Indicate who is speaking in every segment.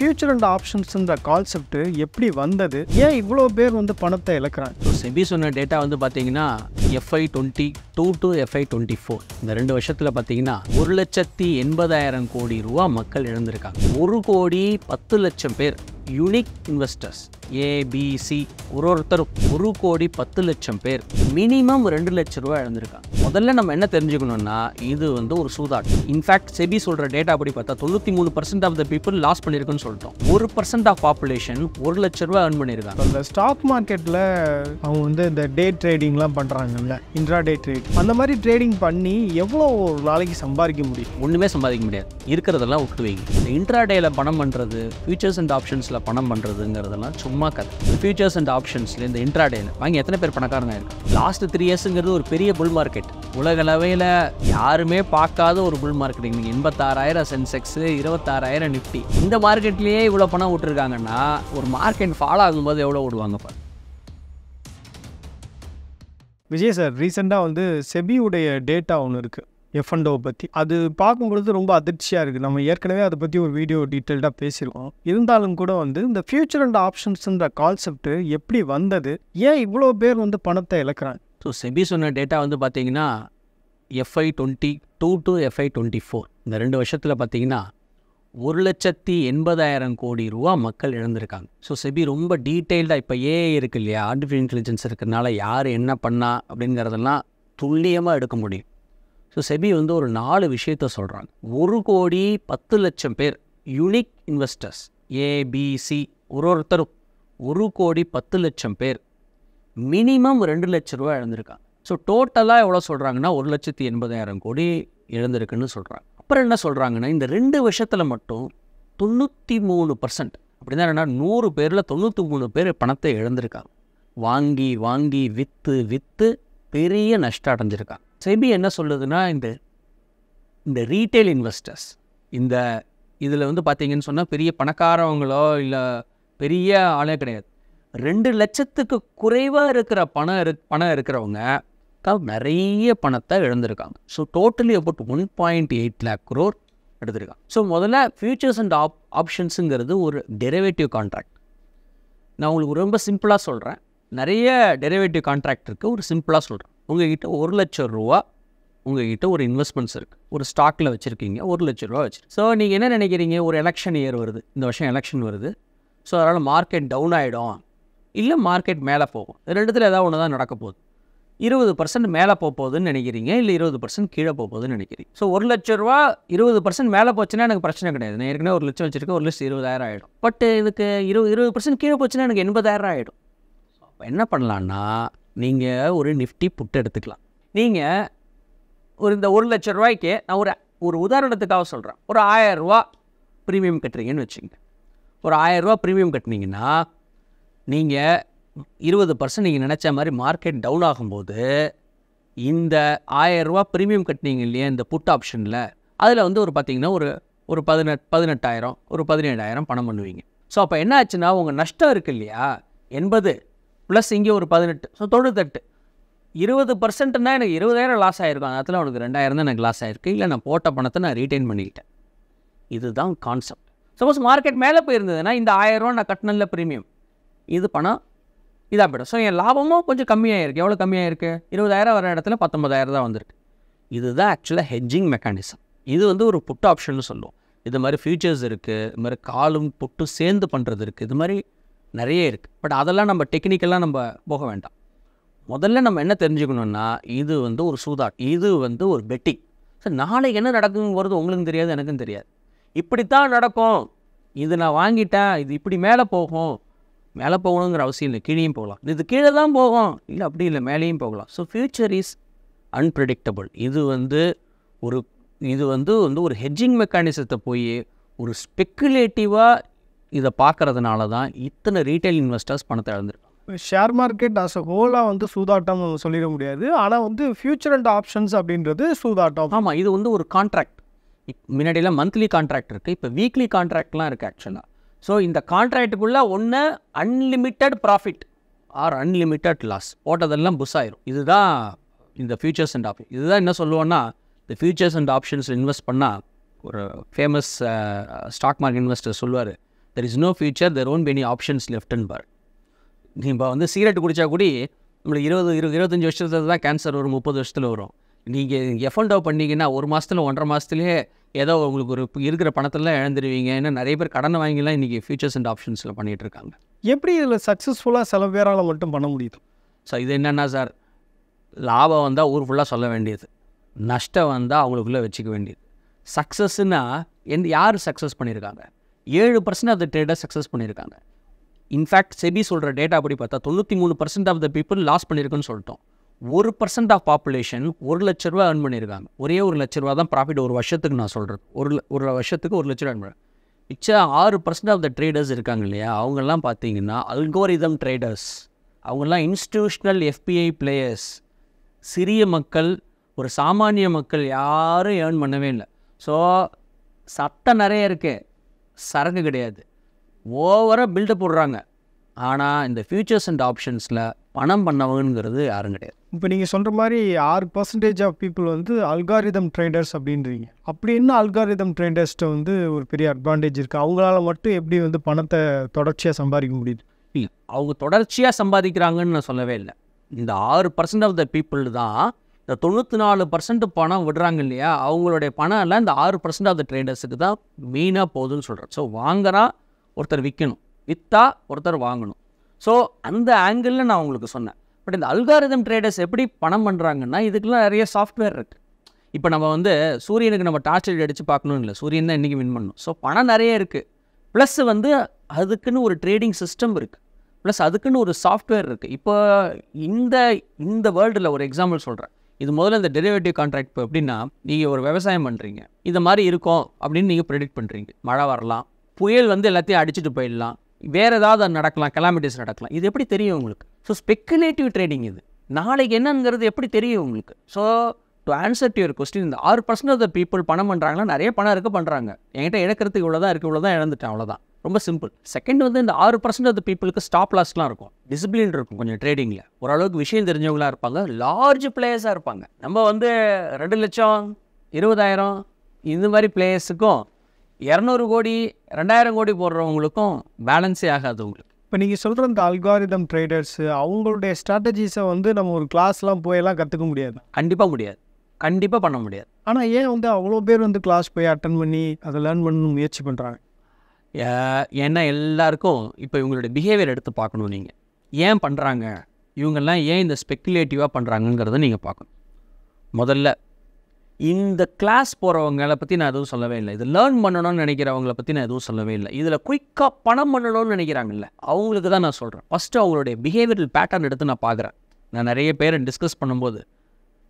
Speaker 1: future and ஆப்ஷன்ஸ்ன்ற concept எப்படி வந்தது ஏன் இவ்வளோ பேர் வந்து பணத்தை இழக்கிறாங்க
Speaker 2: ஸோ செபி சொன்ன டேட்டா வந்து பார்த்தீங்கன்னா FY twenty two to FY twenty four இந்த ரெண்டு வருஷத்தில் பார்த்தீங்கன்னா ஒரு லட்சத்தி எண்பதாயிரம் கோடி ரூபா மக்கள் இழந்திருக்காங்க ஒரு கோடி பத்து லட்சம் பேர் யூனிக் இன்வெஸ்டர்ஸ் ஏபிசி ஒரு ஒருத்தர் ஒரு கோடி பத்து லட்சம் பேர் மினிமம் ரெண்டு லட்ச ரூபா இழந்திருக்காங்க முதல்ல நம்ம என்ன தெரிஞ்சுக்கணும்னா இது வந்து ஒரு சூதாட்டம் இன்ஃபேக்ட் செபி சொல்ற டேட்டா அப்படி பார்த்தா தொண்ணூத்தி மூணு percent of the people loss பண்ணிருக்குன்னு சொல்லிட்டோம் ஒரு பர்சன்ட் ஆஃப் பாப்புலேஷன் ஒரு லட்ச ரூபா ஏர்ன் பண்ணியிருக்காங்க
Speaker 1: இந்த ஸ்டாக் மார்க்கெட்டில் அவங்க வந்து இந்த டே ட்ரேடிங்லாம் பண்றாங்க இன்ட்ரா டே ட்ரேட் அந்த மாதிரி ட்ரேடிங் பண்ணி எவ்வளோ ஒரு நாளைக்கு சம்பாதிக்க முடியும் ஒன்றுமே சம்பாதிக்க முடியாது இருக்கிறதெல்லாம் விட்டு வைங்க இந்த இன்ட்ரா டேல பணம் பண்ணுறது
Speaker 2: ஃபியூச்சர்ஸ் அண்ட் ஆப்ஷன்ஸில் விஷயத்தில் பணம் பண்ணுறதுங்கிறதெல்லாம் சும்மா கதை ஃபியூச்சர்ஸ் அண்ட் ஆப்ஷன்ஸில் இந்த இன்ட்ராடேன்னு வாங்கி எத்தனை பேர் பணக்காரங்க இருக்கு லாஸ்ட் த்ரீ இயர்ஸுங்கிறது ஒரு பெரிய புல் மார்க்கெட் உலகளவையில் யாருமே பார்க்காத ஒரு புல் மார்க்கெட் நீங்கள் எண்பத்தாறாயிரம் சென்செக்ஸ் இருபத்தாறாயிரம் நிஃப்டி இந்த மார்க்கெட்லேயே இவ்வளோ பணம் விட்டுருக்காங்கன்னா ஒரு மார்க்கெட் ஃபாலோ ஆகும்போது எவ்வளோ விடுவாங்க பார்
Speaker 1: விஜய் சார் ரீசெண்டாக வந்து செபியுடைய டேட்டா ஒன்று இருக்குது எஃப்என்டோவை பற்றி அது பார்க்கும்பொழுது ரொம்ப அதிர்ச்சியாக இருக்குது நம்ம ஏற்கனவே அதை பற்றி ஒரு வீடியோ டீட்டெயில்டாக பேசியிருக்கோம் இருந்தாலும் கூட வந்து இந்த ஃபியூச்சர் அண்ட் ஆப்ஷன்ஸுன்ற கான்செப்ட் எப்படி வந்தது ஏன் இவ்வளோ பேர் வந்து பணத்தை இழக்கிறாங்க
Speaker 2: ஸோ செபி சொன்ன டேட்டா வந்து பார்த்தீங்கன்னா FY twenty two to FY twenty four இந்த ரெண்டு வருஷத்தில் பார்த்தீங்கன்னா ஒரு லட்சத்தி எண்பதாயிரம் கோடி ரூபா மக்கள் இழந்திருக்காங்க ஸோ செபி ரொம்ப டீட்டெயில்டாக இப்போ ஏ இருக்கு இல்லையா ஆர்டிஃபிஷியல் இன்டெலிஜென்ஸ் இருக்கிறதுனால யார் என்ன பண்ணா அப்படிங்கிறதெல்லாம் துல்லியமாக எடுக்க முடியும் ஸோ செபி வந்து ஒரு நாலு விஷயத்த சொல்கிறாங்க ஒரு கோடி பத்து லட்சம் பேர் யூனிக் இன்வெஸ்டர்ஸ் ஏபிசி ஒரு ஒருத்தரும் ஒரு கோடி பத்து லட்சம் பேர் மினிமம் ரெண்டு லட்ச ரூபா இழந்திருக்காங்க ஸோ டோட்டலாக எவ்வளோ சொல்கிறாங்கன்னா ஒரு லட்சத்தி எண்பதாயிரம் கோடி இழந்திருக்குன்னு சொல்கிறாங்க அப்புறம் என்ன சொல்கிறாங்கன்னா இந்த ரெண்டு வருஷத்தில் மட்டும் தொண்ணூற்றி மூணு பர்சன்ட் அப்படின்னா என்னென்னா நூறு பேரில் தொண்ணூற்றி மூணு பேர் பணத்தை இழந்திருக்காங்க வாங்கி வாங்கி விற்று விற்று பெரிய நஷ்டம் அடைஞ்சிருக்காங்க செபி என்ன சொல்லுதுன்னா இந்த இந்த ரீட்டைல் இன்வெஸ்டர்ஸ் இந்த இதில் வந்து பார்த்தீங்கன்னு சொன்னால் பெரிய பணக்காரவங்களோ இல்லை பெரிய ஆளே கிடையாது ரெண்டு லட்சத்துக்கு குறைவாக இருக்கிற பணம் இரு பணம் இருக்கிறவங்க நிறைய பணத்தை இழந்திருக்காங்க so totally about one point eight lakh crore எடுத்திருக்காங்க ஸோ முதல்ல ஃபியூச்சர்ஸ் அண்ட் ஆப் ஆப்ஷன்ஸுங்கிறது ஒரு டெரிவேட்டிவ் கான்ட்ராக்ட் நான் உங்களுக்கு ரொம்ப சிம்பிளாக சொல்கிறேன் நிறைய டெரிவேட்டிவ் கான்ட்ராக்ட் இருக்குது ஒரு சிம்பிளாக சொல்கிறேன் உங்ககிட்ட ஒரு லட்சம் ரூபா உங்ககிட்ட ஒரு இன்வெஸ்ட்மெண்ட்ஸ் இருக்குது ஒரு ஸ்டாக்கில் வச்சுருக்கீங்க ஒரு லட்ச ரூபா வச்சுருக்கு ஸோ நீங்கள் என்ன நினைக்கிறீங்க ஒரு எலெக்ஷன் இயர் வருது இந்த வருஷம் எலெக்ஷன் வருது ஸோ அதனால் மார்க்கெட் டவுன் ஆகிடும் இல்லை மார்க்கெட் மேலே போகும் ரெண்டுத்தில் ஏதாவது ஒன்று தான் நடக்க போகுது இருபது பர்சன்ட் மேலே போக போகுதுன்னு நினைக்கிறீங்க இல்லை இருபது பர்சன்ட் கீழே போக போகுதுன்னு நினைக்கிறீங்க ஸோ ஒரு லட்ச ரூபா இருபது பர்சன்ட் மேலே போச்சுன்னா எனக்கு பிரச்சனை கிடையாது நான் ஏற்கனவே ஒரு லட்சம் வச்சுருக்கேன் ஒரு லட்சம் இருபதாயிரம் ஆகிடும் பட் இதுக்கு இருபது இருபது பர்சன்ட் கீழே போச்சுன்னா எனக்கு எண்பதாயிரம் ஆகிடும் என்ன பண்ணலான்னா நீங்கள் ஒரு நிஃப்டி புட்டு எடுத்துக்கலாம் நீங்கள் ஒரு இந்த ஒரு லட்ச ரூபாய்க்கு நான் ஒரு ஒரு உதாரணத்துக்காக சொல்கிறேன் ஒரு ஆயரூவா ப்ரீமியம் கட்டுறீங்கன்னு வச்சுங்க ஒரு ஆயரூவா ப்ரீமியம் கட்டினீங்கன்னா நீங்கள் இருபது பர்சன்ட் நீங்கள் நினச்ச மாதிரி மார்க்கெட் டவுன் ஆகும்போது இந்த ஆயரூவா ப்ரீமியம் கட்டினீங்க இல்லையா இந்த புட் ஆப்ஷனில் அதில் வந்து ஒரு பார்த்தீங்கன்னா ஒரு ஒரு பதினெட் பதினெட்டாயிரம் ஒரு பதினேழாயிரம் பணம் பண்ணுவீங்க ஸோ அப்போ என்ன ஆச்சுன்னா உங்கள் நஷ்டம் இருக்குது இல்லையா எண்பது ப்ளஸ் இங்கே ஒரு பதினெட்டு ஸோ தொண்ணூத்தெட்டு இருபது பர்சன்ட்னா எனக்கு இருபதாயிரம் லாஸ் ஆகிருக்கும் அதில் அவனுக்கு ரெண்டாயிரம் தான் எனக்கு லாஸ் ஆகிருக்கு இல்லை நான் போட்ட பணத்தை நான் ரீட்டைன் பண்ணிக்கிட்டேன் இதுதான் கான்செப்ட் சப்போஸ் மார்க்கெட் மேலே போயிருந்ததுன்னா இந்த ரூபா நான் கட்டினல ப்ரீமியம் இது பணம் இதாக போய்டும் ஸோ என் லாபமும் கொஞ்சம் கம்மியாக இருக்குது எவ்வளோ கம்மியாக இருக்குது இருபதாயிரம் வர இடத்துல பத்தொம்பதாயிரம் தான் வந்திருக்கு இதுதான் ஆக்சுவலாக ஹெஜ்ஜிங் மெக்கானிசம் இது வந்து ஒரு புட் ஆப்ஷன் சொல்லுவோம் இது மாதிரி ஃபியூச்சர்ஸ் இருக்குது இது மாதிரி காலும் புட்டும் சேர்ந்து பண்ணுறது இருக்குது இது மாதிரி நிறைய இருக்குது பட் அதெல்லாம் நம்ம டெக்னிக்கெல்லாம் நம்ம போக வேண்டாம் முதல்ல நம்ம என்ன தெரிஞ்சுக்கணுன்னா இது வந்து ஒரு சூதா இது வந்து ஒரு பெட்டிங் சார் நாளைக்கு என்ன நடக்குங்கிறது உங்களுக்கும் தெரியாது எனக்கும் தெரியாது இப்படித்தான் நடக்கும் இது நான் வாங்கிட்டேன் இது இப்படி மேலே போகும் மேலே போகணுங்கிற அவசியம் இல்லை கீழேயும் போகலாம் இது கீழே தான் போகும் இல்லை அப்படி இல்லை மேலேயும் போகலாம் ஸோ ஃப்யூச்சர் இஸ் அன்பிரடிக்டபுள் இது வந்து ஒரு இது வந்து வந்து ஒரு ஹெட்ஜிங் மெக்கானிசத்தை போய் ஒரு ஸ்பெக்குலேட்டிவாக இதை பார்க்கறதுனால தான் இத்தனை ரீட்டைல் இன்வெஸ்டர்ஸ் பணத்தை இழந்துருக்கு
Speaker 1: ஷேர் மார்க்கெட் அஸ் அ ஹோலாக வந்து சூதாட்டம் சொல்லிட முடியாது ஆனால் வந்து ஃபியூச்சர் அண்ட் ஆப்ஷன்ஸ் அப்படின்றது சூதாட்டம் ஆமாம் இது வந்து ஒரு கான்ட்ராக்ட் முன்னாடியெல்லாம் மந்த்லி கான்ட்ராக்ட்
Speaker 2: இருக்குது இப்போ வீக்லி
Speaker 1: கான்ட்ராக்ட்லாம் இருக்குது ஆக்சுவலாக
Speaker 2: ஸோ இந்த கான்ட்ராக்டுக்குள்ளே ஒன்று unlimited profit or unlimited loss போட்டதெல்லாம் புஸ் ஆயிரும் இதுதான் இந்த ஃபியூச்சர்ஸ் அண்ட் ஆப்ஷன் இதுதான் என்ன சொல்லுவோன்னா இந்த ஃபியூச்சர்ஸ் அண்ட் ஆப்ஷன்ஸ் இன்வெஸ்ட் பண்ணால் ஒரு ஃபேமஸ் ஸ்டாக் மார்க்கெட் இன்வெஸ்டர் சொல்லுவார் there is no future there own penny options and பார் நீ இப்போ வந்து சிகரெட் குடித்தா கூடி நம்மளுக்கு இருபது இரு இருபத்தஞ்சி வருஷத்துல தான் கேன்சர் வரும் முப்பது வருஷத்தில் வரும் நீங்கள் எஃபண்ட் டவ் பண்ணிங்கன்னா ஒரு மாதத்துல ஒன்றரை மாதத்துலேயே ஏதோ உங்களுக்கு ஒரு இருக்கிற பணத்தெல்லாம் இழந்துருவீங்க ஏன்னா நிறைய பேர் கடனை வாங்கிலாம் இன்றைக்கி ஃபியூச்சர்ஸ் அண்ட் ஆப்ஷன்ஸில் பண்ணிகிட்டு இருக்காங்க
Speaker 1: எப்படி இதில் சக்ஸஸ்ஃபுல்லாக சில பேரால் மட்டும் பண்ண முடியுது
Speaker 2: ஸோ இது என்னென்னா சார் லாபம் வந்தால் ஊர் ஃபுல்லாக சொல்ல வேண்டியது நஷ்டம் வந்தால் அவங்களுக்குள்ளே வச்சுக்க வேண்டியது சக்ஸஸ்ன்னா எந்த யார் சக்ஸஸ் பண்ணியிருக்காங்க ஏழு பர்சன்ட் ஆஃப் த ட்ரேடை சக்ஸஸ் பண்ணியிருக்காங்க இன்ஃபேக்ட் செபி சொல்கிற டேட்டா அப்படி பார்த்தா தொண்ணூற்றி மூணு percent of the people loss பண்ணியிருக்குன்னு சொல்லிட்டோம் ஒரு பர்சன்ட் ஆஃப் பாப்புலேஷன் ஒரு லட்ச ரூபா ஏர்ன் பண்ணியிருக்காங்க ஒரே ஒரு லட்ச ரூபா தான் ப்ராஃபிட் ஒரு வருஷத்துக்கு நான் சொல்கிறேன் ஒரு ஒரு வருஷத்துக்கு ஒரு லட்ச ரூபா ஏர்ன் பண்ணுறேன் மிச்சம் ஆறு பர்சன்ட் ஆஃப் த ட்ரேடர்ஸ் இருக்காங்க இல்லையா அவங்கெல்லாம் பார்த்தீங்கன்னா அல்கோரிதம் ட்ரேடர்ஸ் அவங்கெல்லாம் இன்ஸ்டிடியூஷனல் எஃபிஐ பிளேயர்ஸ் சிறிய மக்கள் ஒரு சாமானிய மக்கள் யாரும் ஏர்ன் பண்ணவே இல்லை ஸோ சட்டம் நிறைய இருக்குது சரக்கு கிடையாது ஓவராக பில்டப் போடுறாங்க ஆனால் இந்த ஃபியூச்சர்ஸ் அண்ட் ஆப்ஷன்ஸில் பணம்
Speaker 1: பண்ணவங்கிறது யாரும் கிடையாது இப்போ நீங்கள் சொல்கிற மாதிரி ஆறு பர்சன்டேஜ் ஆஃப் பீப்புள் வந்து அல்காரிதம் ட்ரேடர்ஸ் அப்படின்றீங்க அப்படி என்ன அல்காரிதம் ட்ரேடர்ஸ்கிட்ட வந்து ஒரு பெரிய அட்வான்டேஜ் இருக்குது அவங்களால மட்டும் எப்படி வந்து பணத்தை தொடர்ச்சியாக சம்பாதிக்க முடியுது இல்லை
Speaker 2: அவங்க தொடர்ச்சியாக சம்பாதிக்கிறாங்கன்னு நான் சொல்லவே இல்லை இந்த ஆறு பர்சன்ட் ஆஃப் த பீப்புள் தான் இந்த தொண்ணூற்றி நாலு பர்சன்ட் பணம் விடுறாங்க இல்லையா அவங்களுடைய பணம் எல்லாம் இந்த ஆறு பர்சன்ட் ஆஃப் த ட்ரேடர்ஸுக்கு தான் மெயினாக போகுதுன்னு சொல்கிறார் ஸோ வாங்கினா ஒருத்தர் விற்கணும் விற்றா ஒருத்தர் வாங்கணும் ஸோ அந்த ஆங்கிளில் நான் உங்களுக்கு சொன்னேன் பட் இந்த அல்காரிதம் ட்ரேடர்ஸ் எப்படி பணம் பண்ணுறாங்கன்னா இதுக்கெலாம் நிறைய சாஃப்ட்வேர் இருக்குது இப்போ நம்ம வந்து சூரியனுக்கு நம்ம டார்ச் அடித்து பார்க்கணும் இல்லை சூரியன் தான் இன்றைக்கி வின் பண்ணணும் ஸோ பணம் நிறைய இருக்குது ப்ளஸ் வந்து அதுக்குன்னு ஒரு ட்ரேடிங் சிஸ்டம் இருக்குது ப்ளஸ் அதுக்குன்னு ஒரு சாஃப்ட்வேர் இருக்குது இப்போ இந்த இந்த வேர்ல்டில் ஒரு எக்ஸாம்பிள் சொல்கிறேன் இது முதல்ல இந்த டெரிவேட்டிவ் கான்ட்ராக்ட் இப்போ எப்படின்னா நீங்கள் ஒரு விவசாயம் பண்ணுறீங்க இந்த மாதிரி இருக்கும் அப்படின்னு நீங்கள் ப்ரெடிக்ட் பண்ணுறீங்க மழை வரலாம் புயல் வந்து எல்லாத்தையும் அடிச்சுட்டு போயிடலாம் வேறு ஏதாவது நடக்கலாம் கெலாமிட்டிஸ் நடக்கலாம் இது எப்படி தெரியும் உங்களுக்கு ஸோ ஸ்பெக்குலேட்டிவ் ட்ரேடிங் இது நாளைக்கு என்னங்கிறது எப்படி தெரியும் உங்களுக்கு so to answer to your question இந்த ஆறு பர்சன்ட் ஆஃப் த பீப்புள் பணம் பண்ணுறாங்களா நிறைய பணம் இருக்க பண்ணுறாங்க என்கிட்ட இழக்கிறதுக்கு இவ்வளோ தான் இருக்குது இவ்வளோ தான் இழந்துட்டேன் அவ்வளோதான் ரொம்ப சிம்பிள் செகண்ட் வந்து இந்த ஆறு பர்சன்ட் ஆஃப் த பீப்புளுக்கு ஸ்டாப் லாஸ்லாம் இருக்கும் டிசிப்ளின் இருக்கும் கொஞ்சம் ட்ரேடிங்கில் ஓரளவுக்கு விஷயம் தெரிஞ்சவங்களாக இருப்பாங்க லார்ஜ் பிளேயர்ஸாக இருப்பாங்க நம்ம வந்து ரெண்டு லட்சம் இருபதாயிரம் இந்த மாதிரி பிளேயர்ஸுக்கும் இரநூறு கோடி ரெண்டாயிரம் கோடி போடுறவங்களுக்கும்
Speaker 1: பேலன்ஸே ஆகாது உங்களுக்கு இப்போ நீங்கள் சொல்கிற இந்த அல்காரிதம் ட்ரேடர்ஸு அவங்களுடைய ஸ்ட்ராட்டஜிஸை வந்து நம்ம ஒரு கிளாஸ்லாம் போயெல்லாம் கற்றுக்க முடியாது கண்டிப்பாக முடியாது கண்டிப்பாக பண்ண முடியாது ஆனால் ஏன் வந்து அவ்வளோ பேர் வந்து கிளாஸ் போய் அட்டன் பண்ணி அதை லேர்ன் பண்ணணும் முயற்சி பண்ணுறாங்க
Speaker 2: ஏன்னா எல்லாருக்கும் இப்போ இவங்களோட பிஹேவியர் எடுத்து பார்க்கணும் நீங்கள் ஏன் பண்ணுறாங்க இவங்கெல்லாம் ஏன் இந்த ஸ்பெக்குலேட்டிவாக பண்ணுறாங்கங்கிறத நீங்கள் பார்க்கணும் முதல்ல இந்த கிளாஸ் போகிறவங்கள பற்றி நான் எதுவும் சொல்லவே இல்லை இது லேர்ன் பண்ணணும்னு நினைக்கிறவங்கள பற்றி நான் எதுவும் சொல்லவே இல்லை இதில் குயிக்காக பணம் பண்ணணும்னு நினைக்கிறாங்கல்ல அவங்களுக்கு தான் நான் சொல்கிறேன் ஃபஸ்ட்டு அவங்களுடைய பிஹேவியரல் பேட்டர்ன் எடுத்து நான் பார்க்குறேன் நான் நிறைய பேரை டிஸ்கஸ் பண்ணும்போது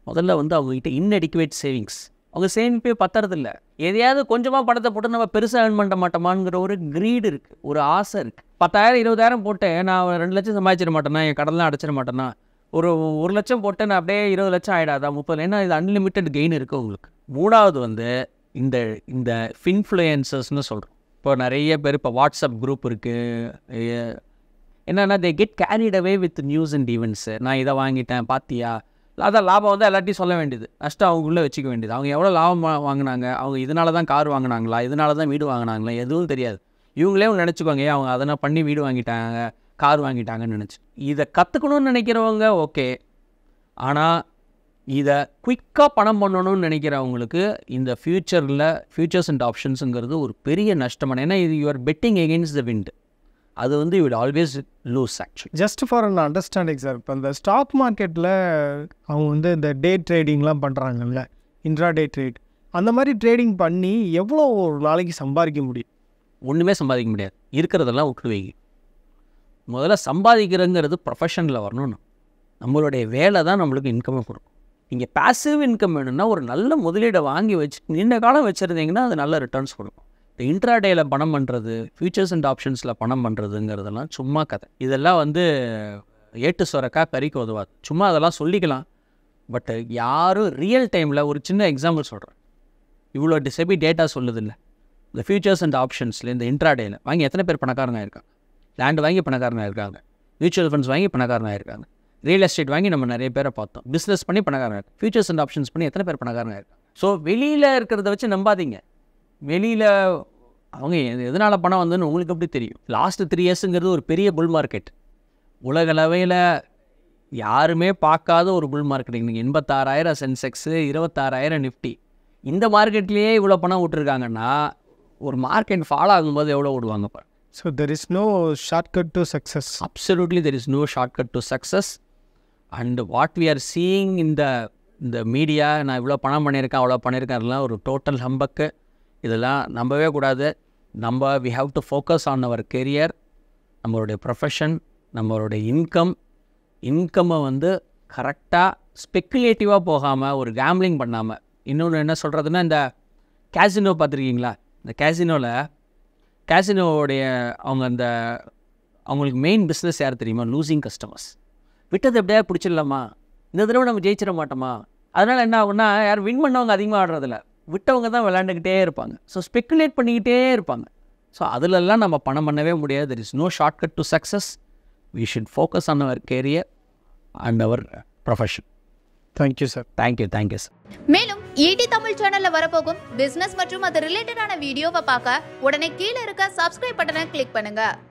Speaker 2: முதல்ல வந்து அவங்ககிட்ட இன்அடிக்குவேட் சேவிங்ஸ் அவங்க சேமிப்பே பத்துறதில்ல எதையாவது கொஞ்சமாக படத்தை போட்டு நம்ம பெருசாக ஏர்ன் பண்ண மாட்டோமாங்கிற ஒரு க்ரீடு இருக்குது ஒரு ஆசை இருக்குது பத்தாயிரம் இருபதாயிரம் போட்டேன் நான் ரெண்டு லட்சம் சம்பாதிச்சிட மாட்டேனா என் கடன்லாம் அடைச்சிட மாட்டேனா ஒரு ஒரு லட்சம் போட்டு நான் அப்படியே இருபது லட்சம் ஆகிடாதா முப்பது ஏன்னா இது அன்லிமிட்டெட் கெயின் இருக்குது உங்களுக்கு மூணாவது வந்து இந்த இந்த ஃபின்ஃப்ளூயன்சர்ஸ்னு சொல்கிறோம் இப்போ நிறைய பேர் இப்போ வாட்ஸ்அப் குரூப் இருக்குது என்னென்னா they get carried away with news and events நான் இதை வாங்கிட்டேன் பார்த்தியா அதான் லாபம் வந்து எல்லாத்தையும் சொல்ல வேண்டியது நஷ்டம் அவங்களுக்குள்ளே வச்சுக்க வேண்டியது அவங்க எவ்வளோ லாபம் வாங்கினாங்க அவங்க இதனால தான் கார் வாங்கினாங்களா இதனால தான் வீடு வாங்கினாங்களா எதுவும் தெரியாது இவங்களே அவங்க நினச்சிக்கோங்க அவங்க அதனால் பண்ணி வீடு வாங்கிட்டாங்க கார் வாங்கிட்டாங்கன்னு நினச்சி இதை கற்றுக்கணும்னு நினைக்கிறவங்க ஓகே ஆனால் இதை குயிக்காக பணம் பண்ணணும்னு நினைக்கிறவங்களுக்கு இந்த ஃப்யூச்சரில் ஃப்யூச்சர்ஸ் அண்ட் ஆப்ஷன்ஸுங்கிறது ஒரு பெரிய நஷ்டமான ஏன்னா இது your betting against the wind அது வந்து you always lose actually
Speaker 1: just for an understanding sir இப்போ இந்த ஸ்டாக் மார்க்கெட்டில் அவங்க வந்து இந்த டே ட்ரேடிங்லாம் பண்ணுறாங்கல்ல இன்ட்ரா டே ட்ரேட் அந்த மாதிரி ட்ரேடிங் பண்ணி எவ்வளோ ஒரு நாளைக்கு சம்பாதிக்க முடியும் ஒன்றுமே சம்பாதிக்க முடியாது
Speaker 2: இருக்கிறதெல்லாம் விட்டுடுவீங்க முதல்ல சம்பாதிக்கிறங்கிறது ப்ரொஃபஷனில் வரணும்னா நம்மளுடைய வேலை தான் நம்மளுக்கு இன்கம்மை கொடுக்கும் நீங்கள் பேசிவ் இன்கம் வேணும்னா ஒரு நல்ல முதலீடை வாங்கி வச்சு நீண்ட காலம் வச்சுருந்தீங்கன்னா அது நல்ல ரிட்டர்ன்ஸ் கொடுக்கும் இந்த இன்ட்ராடேயில் பணம் பண்ணுறது ஃபியூச்சர்ஸ் அண்ட் ஆப்ஷன்ஸில் பணம் பண்ணுறதுங்கிறதெல்லாம் சும்மா கதை இதெல்லாம் வந்து ஏட்டு சொரக்கா கறிக்கு உதவாது சும்மா அதெல்லாம் சொல்லிக்கலாம் பட்டு யாரும் ரியல் டைமில் ஒரு சின்ன எக்ஸாம்பிள் சொல்கிறேன் இவ்வளோ டிசபி டேட்டா சொல்லுது இல்லை இந்த ஃபியூச்சர்ஸ் அண்ட் ஆப்ஷன்ஸில் இந்த இன்ட்ராடேயில் வாங்கி எத்தனை பேர் பணக்காரனாக இருக்காங்க லேண்டு வாங்கி பணக்காரனாக இருக்காங்க மியூச்சுவல் ஃபண்ட்ஸ் வாங்கி பணக்காரனாக இருக்காங்க ரியல் எஸ்டேட் வாங்கி நம்ம நிறைய பேரை பார்த்தோம் பிஸ்னஸ் பண்ணி பணக்காரனாக இருக்காங்க ஃபியூச்சர்ஸ் அண்ட் ஆப்ஷன்ஸ் பண்ணி எத்தனை பேர் பணக்காரனாக இருக்காங்க ஸோ வெளியில் இருக்கிறத வச்சு நம்பாதீங்க வெளியில் அவங்க எதனால் பணம் வந்ததுன்னு உங்களுக்கு எப்படி தெரியும் லாஸ்ட்டு த்ரீ இயர்ஸுங்கிறது ஒரு பெரிய புல் மார்க்கெட் உலகளவையில் யாருமே பார்க்காத ஒரு புல் மார்க்கெட் நீங்கள் எண்பத்தாறாயிரம் சென்செக்ஸு இருபத்தாறாயிரம் நிஃப்டி இந்த மார்க்கெட்லேயே இவ்வளோ பணம் விட்டுருக்காங்கன்னா ஒரு மார்க்கெட் ஃபாலோ ஆகும்போது எவ்வளோ விடுவாங்க பார் so there is no shortcut to success absolutely there is no shortcut to success and what we are seeing இந்த இந்த மீடியா நான் இவ்வளோ பணம் பண்ணியிருக்கேன் அவ்வளோ பண்ணியிருக்கேன் அதெல்லாம் ஒரு டோட்டல் ஹம்பக்கு இதெல்லாம் நம்பவே கூடாது நம்ம we have to focus on our career நம்மளுடைய ப்ரொஃபஷன் நம்மளுடைய இன்கம் இன்கம்மை வந்து கரெக்டாக ஸ்பெக்குலேட்டிவாக போகாமல் ஒரு கேம்லிங் பண்ணாமல் இன்னொன்று என்ன சொல்கிறதுன்னா இந்த கேசினோ பார்த்துருக்கீங்களா இந்த கேசினோவில் கேசினோவோடைய அவங்க அந்த அவங்களுக்கு மெயின் பிஸ்னஸ் யார் தெரியுமா லூசிங் கஸ்டமர்ஸ் விட்டது எப்படியா பிடிச்சிடலாமா இந்த தடவை நம்ம ஜெயிச்சிட மாட்டோமா அதனால் என்ன ஆகுன்னா யார் வின் பண்ணவங்க அதிகமாக ஆடுறதில்ல விட்டவங்க தான் விளாண்டுக்கிட்டே இருப்பாங்க ஸோ ஸ்பெக்குலேட் பண்ணிக்கிட்டே இருப்பாங்க ஸோ அதிலெல்லாம் நம்ம பணம் பண்ணவே முடியாது there is no shortcut to success we should focus on our career and our profession thank you sir thank you thank you sir மேலும் ஈடி e தமிழ் சேனலில் வரப்போகும் பிஸ்னஸ் மற்றும் அது ரிலேட்டடான வீடியோவை பார்க்க உடனே கீழே இருக்க சப்ஸ்கிரைப் பட்டனை கிளிக் பண்ணுங்கள்